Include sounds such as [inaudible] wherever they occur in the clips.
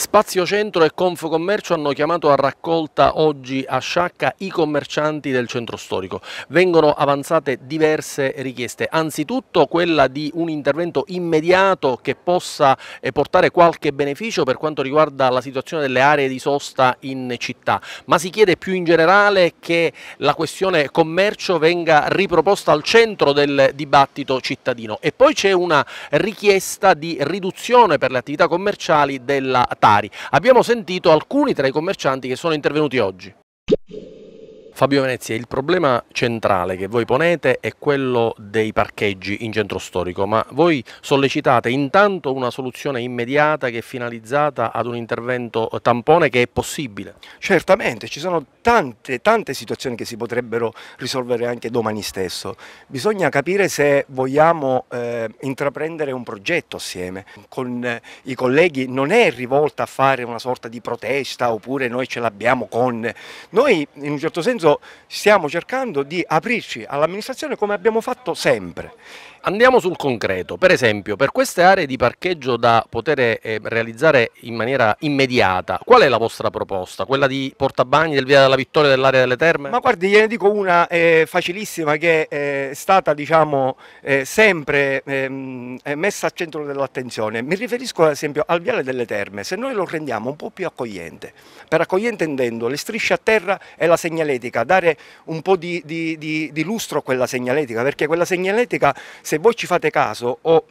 Spazio Centro e Confcommercio hanno chiamato a raccolta oggi a Sciacca i commercianti del centro storico. Vengono avanzate diverse richieste, anzitutto quella di un intervento immediato che possa eh, portare qualche beneficio per quanto riguarda la situazione delle aree di sosta in città, ma si chiede più in generale che la questione commercio venga riproposta al centro del dibattito cittadino e poi c'è una richiesta di riduzione per le attività commerciali della tassa particolari. Abbiamo sentito alcuni tra i commercianti che sono intervenuti oggi. Fabio Venezia, il problema centrale che voi ponete è quello dei parcheggi in centro storico, ma voi sollecitate intanto una soluzione immediata che è finalizzata ad un intervento tampone che è possibile. Certamente, ci sono tante, tante situazioni che si potrebbero risolvere anche domani stesso. Bisogna capire se vogliamo eh, intraprendere un progetto assieme. Con eh, i colleghi non è rivolta a fare una sorta di protesta oppure noi ce l'abbiamo con... Noi in un certo senso stiamo cercando di aprirci all'amministrazione come abbiamo fatto sempre Andiamo sul concreto, per esempio per queste aree di parcheggio da poter eh, realizzare in maniera immediata, qual è la vostra proposta? Quella di Portabagni, del Via della Vittoria, dell'area delle Terme? Ma guardi, gliene dico una eh, facilissima che eh, è stata diciamo, eh, sempre ehm, eh, messa al centro dell'attenzione, mi riferisco ad esempio al Viale delle Terme, se noi lo rendiamo un po' più accogliente, per accogliente intendo le strisce a terra e la segnaletica, dare un po' di, di, di, di lustro a quella segnaletica, perché quella segnaletica se voi ci fate caso, o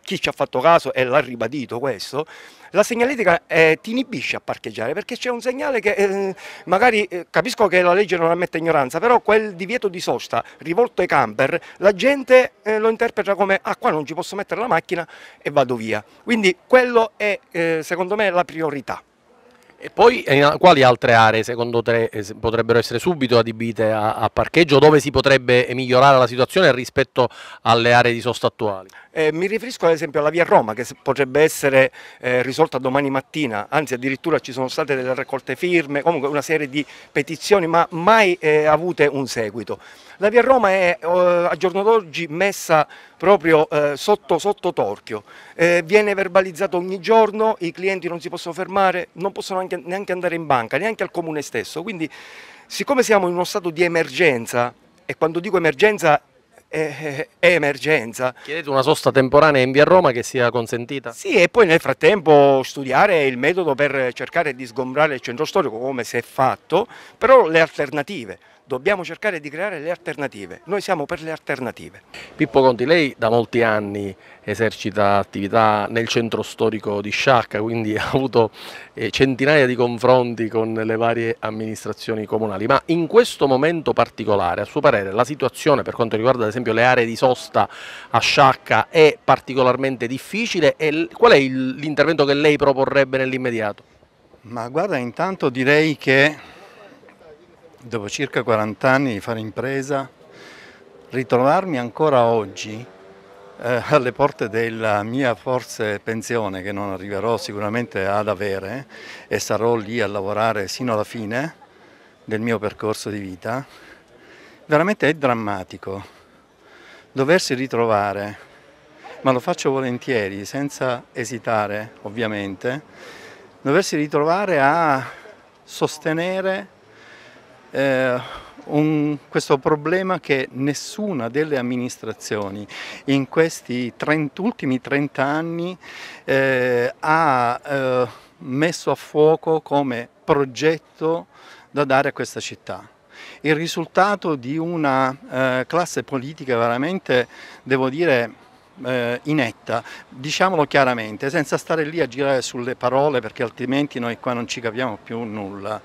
chi ci ha fatto caso e l'ha ribadito questo, la segnaletica eh, ti inibisce a parcheggiare perché c'è un segnale che eh, magari eh, capisco che la legge non ammette ignoranza, però quel divieto di sosta rivolto ai camper la gente eh, lo interpreta come ah qua non ci posso mettere la macchina e vado via. Quindi quello è eh, secondo me la priorità. E poi eh, quali altre aree secondo te eh, potrebbero essere subito adibite a, a parcheggio? Dove si potrebbe migliorare la situazione rispetto alle aree di sosta attuali? Eh, mi riferisco ad esempio alla via Roma che potrebbe essere eh, risolta domani mattina, anzi addirittura ci sono state delle raccolte firme, comunque una serie di petizioni ma mai eh, avute un seguito. La via Roma è eh, a giorno d'oggi messa proprio eh, sotto, sotto torchio, eh, viene verbalizzato ogni giorno, i clienti non si possono fermare, non possono anche, neanche andare in banca, neanche al comune stesso, quindi siccome siamo in uno stato di emergenza e quando dico emergenza è, eh, è eh, emergenza. Chiedete una sosta temporanea in via Roma che sia consentita? Sì, e poi nel frattempo studiare il metodo per cercare di sgombrare il centro storico come si è fatto, però le alternative dobbiamo cercare di creare le alternative, noi siamo per le alternative. Pippo Conti, lei da molti anni esercita attività nel centro storico di Sciacca, quindi [laughs] ha avuto eh, centinaia di confronti con le varie amministrazioni comunali, ma in questo momento particolare, a suo parere, la situazione per quanto riguarda ad esempio le aree di sosta a Sciacca è particolarmente difficile e qual è l'intervento che lei proporrebbe nell'immediato? Ma guarda, intanto direi che dopo circa 40 anni di fare impresa, ritrovarmi ancora oggi eh, alle porte della mia forse pensione che non arriverò sicuramente ad avere e sarò lì a lavorare sino alla fine del mio percorso di vita, veramente è drammatico doversi ritrovare, ma lo faccio volentieri, senza esitare ovviamente, doversi ritrovare a sostenere eh, un, questo problema che nessuna delle amministrazioni in questi 30, ultimi 30 anni eh, ha eh, messo a fuoco come progetto da dare a questa città. Il risultato di una eh, classe politica veramente, devo dire, eh, inetta, diciamolo chiaramente, senza stare lì a girare sulle parole perché altrimenti noi qua non ci capiamo più nulla.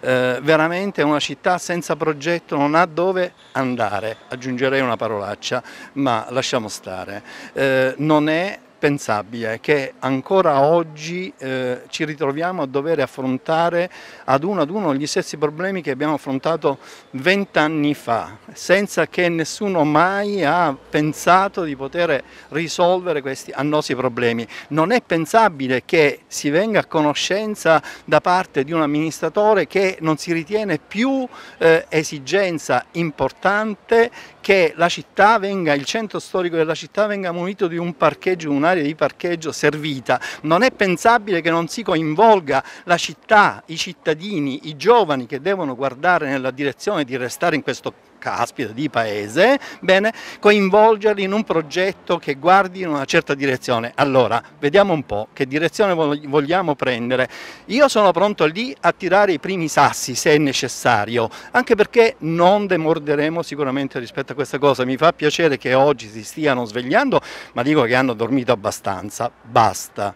Eh, veramente una città senza progetto, non ha dove andare, aggiungerei una parolaccia, ma lasciamo stare. Eh, non è impensabile che ancora oggi eh, ci ritroviamo a dover affrontare ad uno ad uno gli stessi problemi che abbiamo affrontato vent'anni fa, senza che nessuno mai ha pensato di poter risolvere questi annosi problemi. Non è pensabile che si venga a conoscenza da parte di un amministratore che non si ritiene più eh, esigenza importante che la città venga, il centro storico della città venga munito di un parcheggio, un'area dell'area di parcheggio servita. Non è pensabile che non si coinvolga la città, i cittadini, i giovani che devono guardare nella direzione di restare in questo caspita, di paese, bene, coinvolgerli in un progetto che guardi in una certa direzione. Allora, vediamo un po' che direzione vogliamo prendere. Io sono pronto lì a tirare i primi sassi se è necessario, anche perché non demorderemo sicuramente rispetto a questa cosa. Mi fa piacere che oggi si stiano svegliando, ma dico che hanno dormito abbastanza. Basta.